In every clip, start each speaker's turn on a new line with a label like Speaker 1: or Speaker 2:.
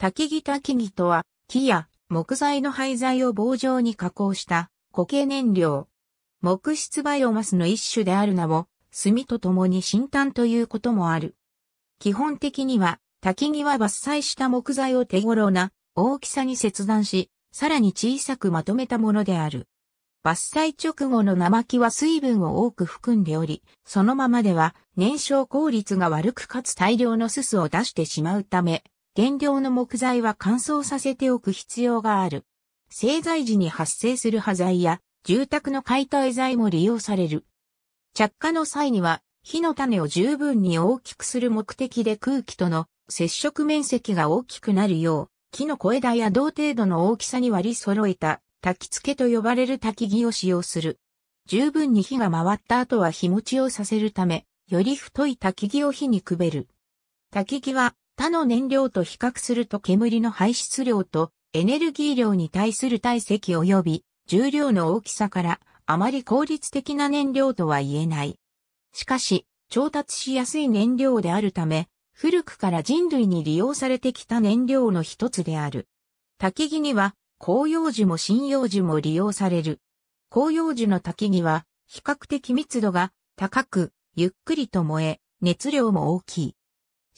Speaker 1: 滝木き木とは、木や木材の廃材を棒状に加工した固形燃料。木質バイオマスの一種である名を、炭と共に新炭ということもある。基本的には、滝木は伐採した木材を手頃な大きさに切断し、さらに小さくまとめたものである。伐採直後の生木は水分を多く含んでおり、そのままでは燃焼効率が悪くかつ大量のすすを出してしまうため、原料の木材は乾燥させておく必要がある。製材時に発生する端材や住宅の解体材も利用される。着火の際には火の種を十分に大きくする目的で空気との接触面積が大きくなるよう木の小枝や同程度の大きさに割り揃えた焚き付けと呼ばれる焚き木を使用する。十分に火が回った後は日持ちをさせるため、より太い焚き木を火にくべる。焚き木は他の燃料と比較すると煙の排出量とエネルギー量に対する体積及び重量の大きさからあまり効率的な燃料とは言えない。しかし、調達しやすい燃料であるため、古くから人類に利用されてきた燃料の一つである。焚木には、紅葉樹も針葉樹も利用される。紅葉樹の焚木は、比較的密度が高く、ゆっくりと燃え、熱量も大きい。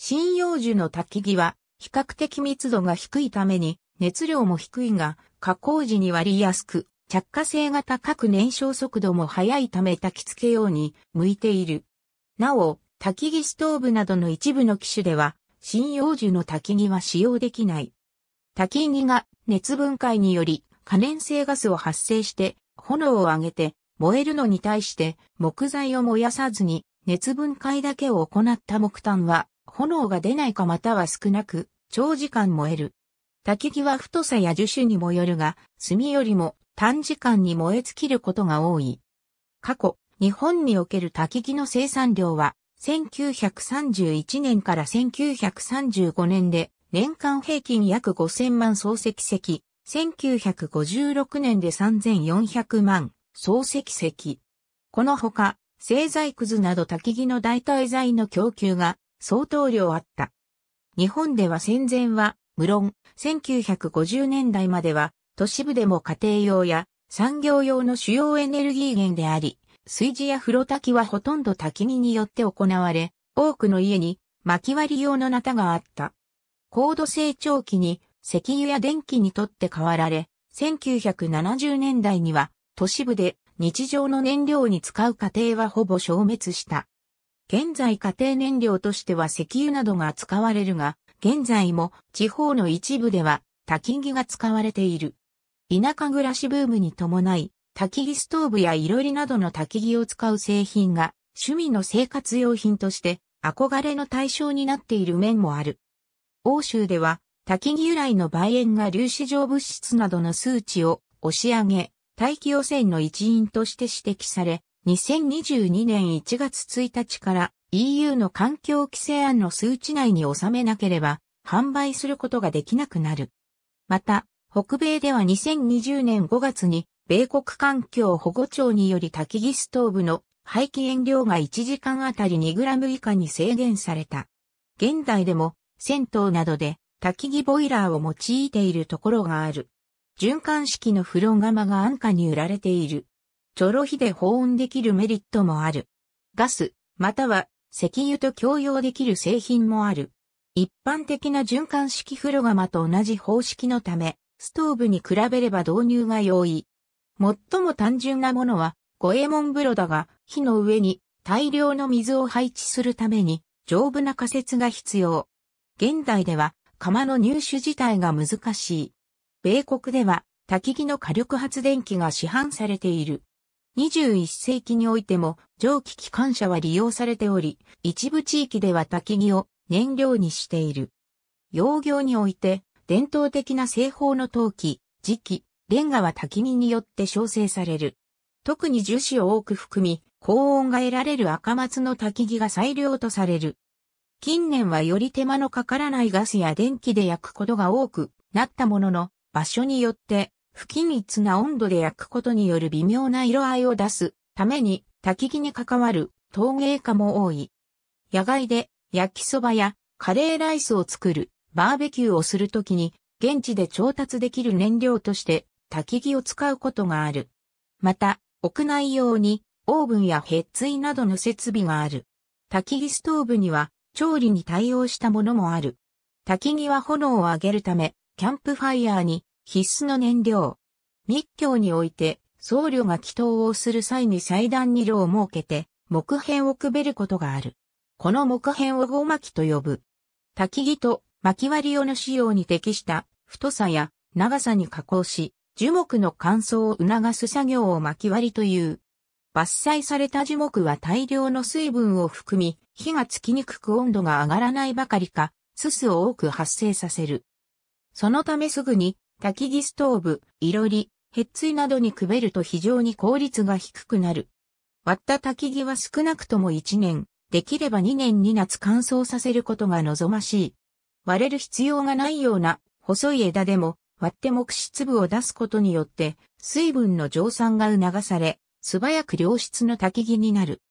Speaker 1: 針葉樹の焚き木は比較的密度が低いために熱量も低いが加工時に割りやすく着火性が高く燃焼速度も速いため焚き付け用に向いている。なお、焚き木ストーブなどの一部の機種では針葉樹の焚き木は使用できない。焚き木が熱分解により可燃性ガスを発生して炎を上げて燃えるのに対して木材を燃やさずに熱分解だけを行った木炭は炎が出ないかまたは少なく、長時間燃える。焚き木は太さや樹種にもよるが、炭よりも短時間に燃え尽きることが多い。過去、日本における焚き木の生産量は、1931年から1935年で、年間平均約5000万漱石石、1956年で3400万漱石石。このほか、製材くずなど焚き木の代替材の供給が相当量あった。日本では戦前は、無論、1950年代までは、都市部でも家庭用や産業用の主要エネルギー源であり、炊事や風呂滝きはほとんど焚き木によって行われ、多くの家に薪割り用のナタがあった。高度成長期に石油や電気にとって変わられ、1970年代には都市部で日常の燃料に使う家庭はほぼ消滅した。現在家庭燃料としては石油などが使われるが、現在も地方の一部では焚き木が使われている。田舎暮らしブームに伴い、焚き木ストーブやいろりなどの焚き木を使う製品が趣味の生活用品として憧れの対象になっている面もある。欧州では焚き木由来の梅塩が粒子状物質などの数値を押し上げ、大気汚染の一因として指摘され、2022年1月1日から EU の環境規制案の数値内に収めなければ販売することができなくなる。また、北米では2020年5月に米国環境保護庁により焚き木ストーブの排気燃料が1時間あたり 2g 以下に制限された。現代でも銭湯などで焚き木ボイラーを用いているところがある。循環式の風呂釜が安価に売られている。チョロヒで保温できるメリットもある。ガス、または石油と共用できる製品もある。一般的な循環式風呂釜と同じ方式のため、ストーブに比べれば導入が容易。最も単純なものは、五右衛門風呂だが、火の上に大量の水を配置するために、丈夫な仮設が必要。現代では、釜の入手自体が難しい。米国では、焚き木の火力発電機が市販されている。21世紀においても蒸気機関車は利用されており、一部地域では焚き木を燃料にしている。窯業において伝統的な製法の陶器、磁器、レンガは焚き木によって焼成される。特に樹脂を多く含み、高温が得られる赤松の焚き木が最良とされる。近年はより手間のかからないガスや電気で焼くことが多くなったものの、場所によって不均一な温度で焼くことによる微妙な色合いを出すために焚き木に関わる陶芸家も多い。野外で焼きそばやカレーライスを作るバーベキューをするときに現地で調達できる燃料として焚き木を使うことがある。また、屋内用にオーブンやヘッツイなどの設備がある。焚き木ストーブには調理に対応したものもある。焚き木は炎を上げるため、キャンプファイヤーに必須の燃料。密教において、僧侶が祈祷をする際に祭壇に炉を設けて、木片をくべることがある。この木片を合巻と呼ぶ。焚木と薪割り用の仕様に適した太さや長さに加工し、樹木の乾燥を促す作業を薪割りという。伐採された樹木は大量の水分を含み、火がつきにくく温度が上がらないばかりか、すすを多く発生させる。そのためすぐに焚き木ストーブ、いろり、へっついなどにくべると非常に効率が低くなる。割った焚き木は少なくとも1年、できれば2年2夏乾燥させることが望ましい。割れる必要がないような細い枝でも割って木質部を出すことによって水分の蒸散が促され素早く良質の焚き木になる。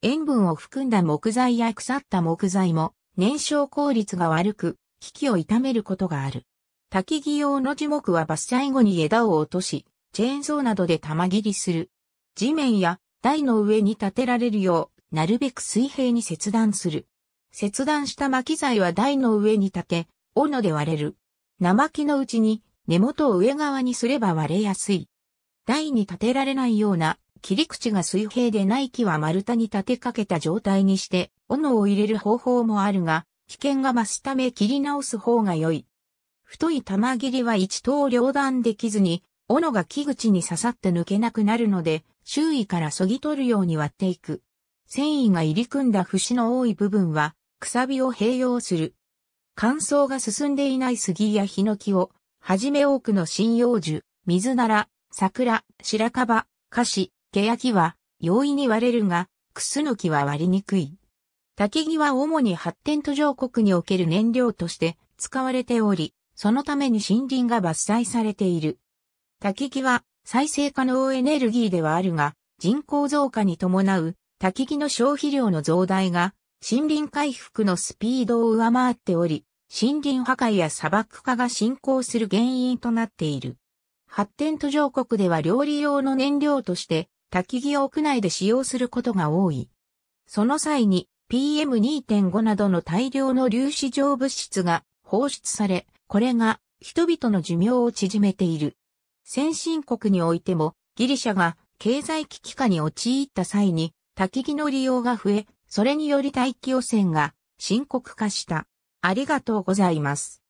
Speaker 1: 塩分を含んだ木材や腐った木材も燃焼効率が悪く、機器を痛めることがある。焚き木用の樹木は伐採後に枝を落とし、チェーンソーなどで玉切りする。地面や台の上に立てられるよう、なるべく水平に切断する。切断した巻き材は台の上に立て、斧で割れる。生木のうちに根元を上側にすれば割れやすい。台に立てられないような切り口が水平でない木は丸太に立てかけた状態にして、斧を入れる方法もあるが、危険が増すため切り直す方が良い。太い玉切りは一刀両断できずに、斧が木口に刺さって抜けなくなるので、周囲からそぎ取るように割っていく。繊維が入り組んだ節の多い部分は、くさびを併用する。乾燥が進んでいない杉やヒノキを、はじめ多くの針葉樹、水なら、桜、白樺、菓子、ケヤキは、容易に割れるが、クスノキは割りにくい。竹木は主に発展途上国における燃料として使われており、そのために森林が伐採されている。焚き木は再生可能エネルギーではあるが、人口増加に伴う焚き木の消費量の増大が森林回復のスピードを上回っており、森林破壊や砂漠化が進行する原因となっている。発展途上国では料理用の燃料として焚き木を屋内で使用することが多い。その際に PM2.5 などの大量の粒子状物質が放出され、これが人々の寿命を縮めている。先進国においてもギリシャが経済危機下に陥った際に焚き木の利用が増え、それにより大気汚染が深刻化した。ありがとうございます。